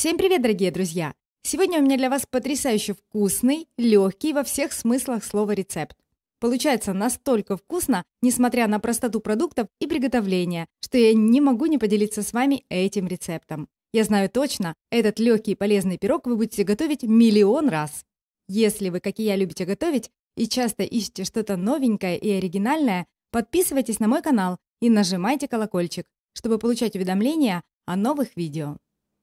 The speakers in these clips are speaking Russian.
Всем привет, дорогие друзья! Сегодня у меня для вас потрясающе вкусный, легкий во всех смыслах слова рецепт. Получается настолько вкусно, несмотря на простоту продуктов и приготовления, что я не могу не поделиться с вами этим рецептом. Я знаю точно, этот легкий и полезный пирог вы будете готовить миллион раз. Если вы, как и я, любите готовить и часто ищете что-то новенькое и оригинальное, подписывайтесь на мой канал и нажимайте колокольчик, чтобы получать уведомления о новых видео.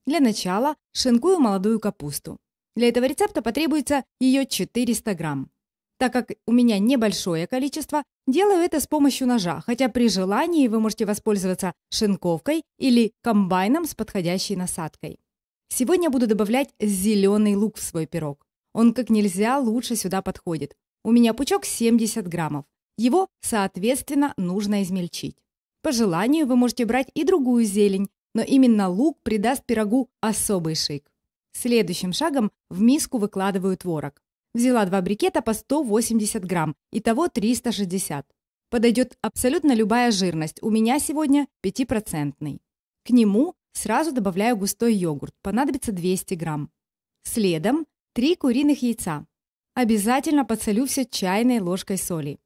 Для начала шинкую молодую капусту. Для этого рецепта потребуется ее 400 грамм. Так как у меня небольшое количество, делаю это с помощью ножа, хотя при желании вы можете воспользоваться шинковкой или комбайном с подходящей насадкой. Сегодня буду добавлять зеленый лук в свой пирог. Он как нельзя лучше сюда подходит. У меня пучок 70 граммов. Его, соответственно, нужно измельчить. По желанию вы можете брать и другую зелень, но именно лук придаст пирогу особый шик. Следующим шагом в миску выкладываю творог. Взяла два брикета по 180 грамм, итого 360. Подойдет абсолютно любая жирность, у меня сегодня 5%. К нему сразу добавляю густой йогурт, понадобится 200 грамм. Следом 3 куриных яйца. Обязательно подсолю все чайной ложкой соли.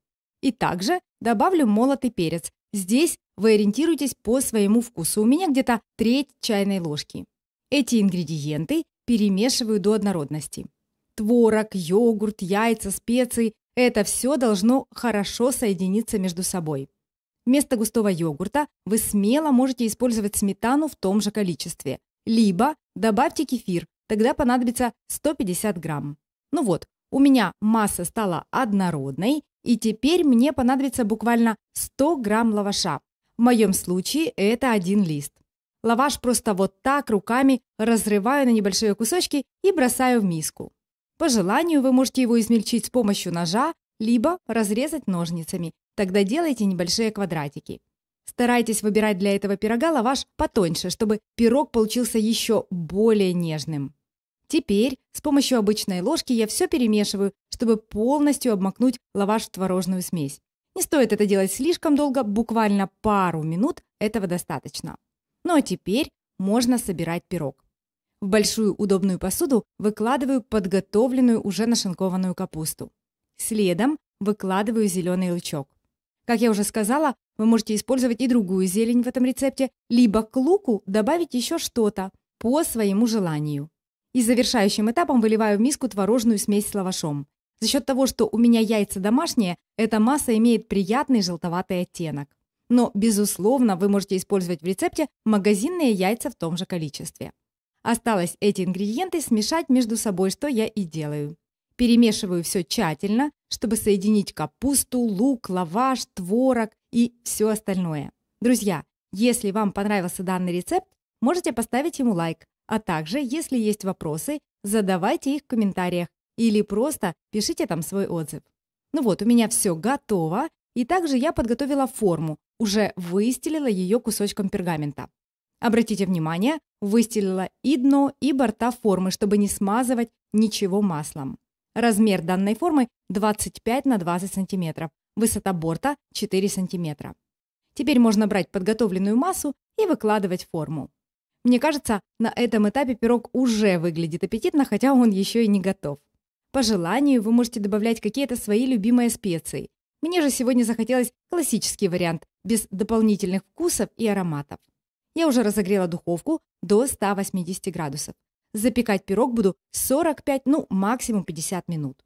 И также добавлю молотый перец. Здесь вы ориентируйтесь по своему вкусу. У меня где-то треть чайной ложки. Эти ингредиенты перемешиваю до однородности. Творог, йогурт, яйца, специи – это все должно хорошо соединиться между собой. Вместо густого йогурта вы смело можете использовать сметану в том же количестве. Либо добавьте кефир, тогда понадобится 150 грамм. Ну вот, у меня масса стала однородной, и теперь мне понадобится буквально 100 грамм лаваша. В моем случае это один лист. Лаваш просто вот так руками разрываю на небольшие кусочки и бросаю в миску. По желанию вы можете его измельчить с помощью ножа, либо разрезать ножницами, тогда делайте небольшие квадратики. Старайтесь выбирать для этого пирога лаваш потоньше, чтобы пирог получился еще более нежным. Теперь с помощью обычной ложки я все перемешиваю, чтобы полностью обмакнуть лаваш в творожную смесь. Не стоит это делать слишком долго, буквально пару минут этого достаточно. Ну а теперь можно собирать пирог. В большую удобную посуду выкладываю подготовленную уже нашинкованную капусту. Следом выкладываю зеленый лучок. Как я уже сказала, вы можете использовать и другую зелень в этом рецепте, либо к луку добавить еще что-то по своему желанию. И завершающим этапом выливаю в миску творожную смесь с лавашом. За счет того, что у меня яйца домашние, эта масса имеет приятный желтоватый оттенок. Но, безусловно, вы можете использовать в рецепте магазинные яйца в том же количестве. Осталось эти ингредиенты смешать между собой, что я и делаю. Перемешиваю все тщательно, чтобы соединить капусту, лук, лаваш, творог и все остальное. Друзья, если вам понравился данный рецепт, можете поставить ему лайк. А также, если есть вопросы, задавайте их в комментариях, или просто пишите там свой отзыв. Ну вот, у меня все готово, и также я подготовила форму, уже выстелила ее кусочком пергамента. Обратите внимание, выстелила и дно, и борта формы, чтобы не смазывать ничего маслом. Размер данной формы 25 на 20 см, высота борта 4 см. Теперь можно брать подготовленную массу и выкладывать форму. Мне кажется, на этом этапе пирог уже выглядит аппетитно, хотя он еще и не готов. По желанию вы можете добавлять какие-то свои любимые специи. Мне же сегодня захотелось классический вариант, без дополнительных вкусов и ароматов. Я уже разогрела духовку до 180 градусов. Запекать пирог буду 45, ну максимум 50 минут.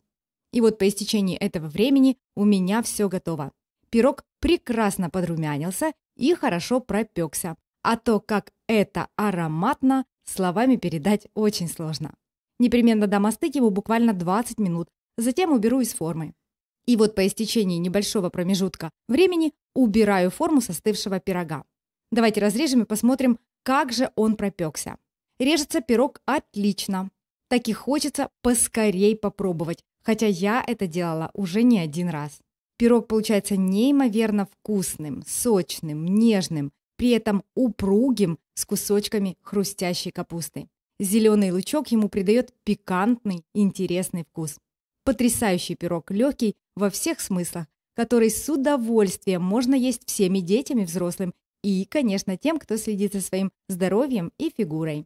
И вот по истечении этого времени у меня все готово. Пирог прекрасно подрумянился и хорошо пропекся. А то, как это ароматно, словами передать очень сложно. Непременно дам остыть его буквально 20 минут, затем уберу из формы. И вот по истечении небольшого промежутка времени убираю форму состывшего пирога. Давайте разрежем и посмотрим, как же он пропекся. Режется пирог отлично. Так и хочется поскорей попробовать, хотя я это делала уже не один раз. Пирог получается неимоверно вкусным, сочным, нежным, при этом упругим с кусочками хрустящей капусты. Зеленый лучок ему придает пикантный, интересный вкус. Потрясающий пирог, легкий во всех смыслах, который с удовольствием можно есть всеми детям и взрослым, и, конечно, тем, кто следит за своим здоровьем и фигурой.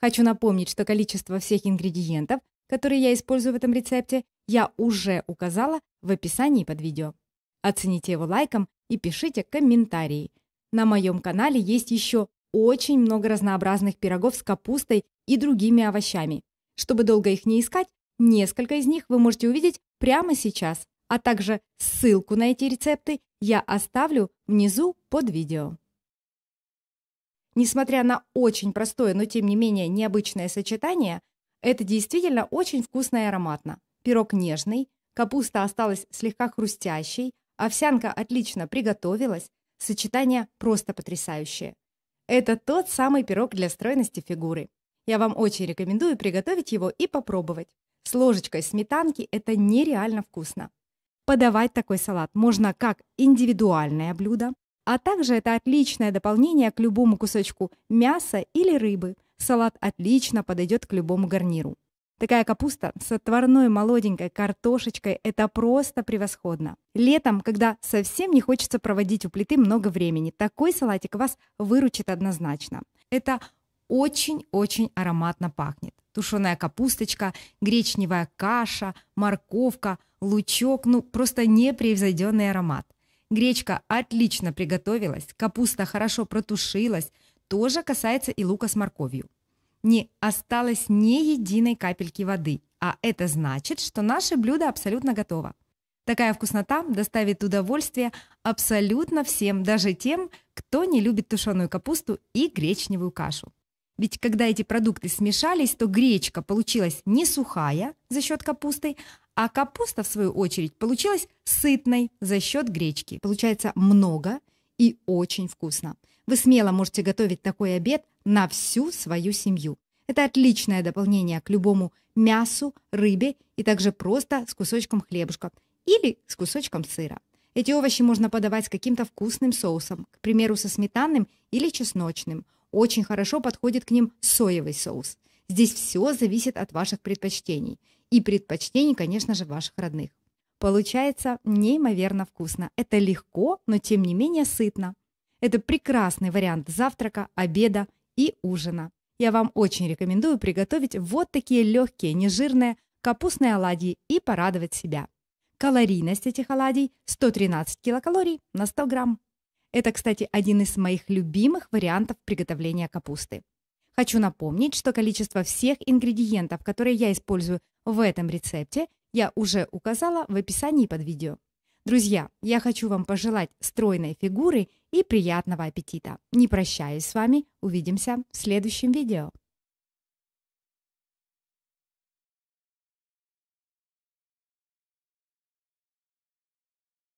Хочу напомнить, что количество всех ингредиентов, которые я использую в этом рецепте, я уже указала в описании под видео. Оцените его лайком и пишите комментарии. На моем канале есть еще очень много разнообразных пирогов с капустой и другими овощами. Чтобы долго их не искать, несколько из них вы можете увидеть прямо сейчас, а также ссылку на эти рецепты я оставлю внизу под видео. Несмотря на очень простое, но тем не менее необычное сочетание, это действительно очень вкусно и ароматно. Пирог нежный, капуста осталась слегка хрустящей, овсянка отлично приготовилась, сочетание просто потрясающее. Это тот самый пирог для стройности фигуры. Я вам очень рекомендую приготовить его и попробовать. С ложечкой сметанки это нереально вкусно. Подавать такой салат можно как индивидуальное блюдо, а также это отличное дополнение к любому кусочку мяса или рыбы. Салат отлично подойдет к любому гарниру. Такая капуста с отварной молоденькой картошечкой – это просто превосходно. Летом, когда совсем не хочется проводить у плиты много времени, такой салатик вас выручит однозначно. Это очень-очень ароматно пахнет. Тушеная капусточка, гречневая каша, морковка, лучок, ну просто непревзойденный аромат. Гречка отлично приготовилась, капуста хорошо протушилась, тоже касается и лука с морковью. Не осталось ни единой капельки воды, а это значит, что наше блюдо абсолютно готово. Такая вкуснота доставит удовольствие абсолютно всем, даже тем, кто не любит тушеную капусту и гречневую кашу. Ведь когда эти продукты смешались, то гречка получилась не сухая за счет капусты, а капуста, в свою очередь, получилась сытной за счет гречки. Получается много и очень вкусно. Вы смело можете готовить такой обед на всю свою семью. Это отличное дополнение к любому мясу, рыбе и также просто с кусочком хлебушка или с кусочком сыра. Эти овощи можно подавать с каким-то вкусным соусом, к примеру, со сметанным или чесночным – очень хорошо подходит к ним соевый соус. Здесь все зависит от ваших предпочтений. И предпочтений, конечно же, ваших родных. Получается неимоверно вкусно. Это легко, но тем не менее сытно. Это прекрасный вариант завтрака, обеда и ужина. Я вам очень рекомендую приготовить вот такие легкие, нежирные капустные оладьи и порадовать себя. Калорийность этих оладий 113 килокалорий на 100 грамм. Это, кстати, один из моих любимых вариантов приготовления капусты. Хочу напомнить, что количество всех ингредиентов, которые я использую в этом рецепте, я уже указала в описании под видео. Друзья, я хочу вам пожелать стройной фигуры и приятного аппетита. Не прощаюсь с вами, увидимся в следующем видео.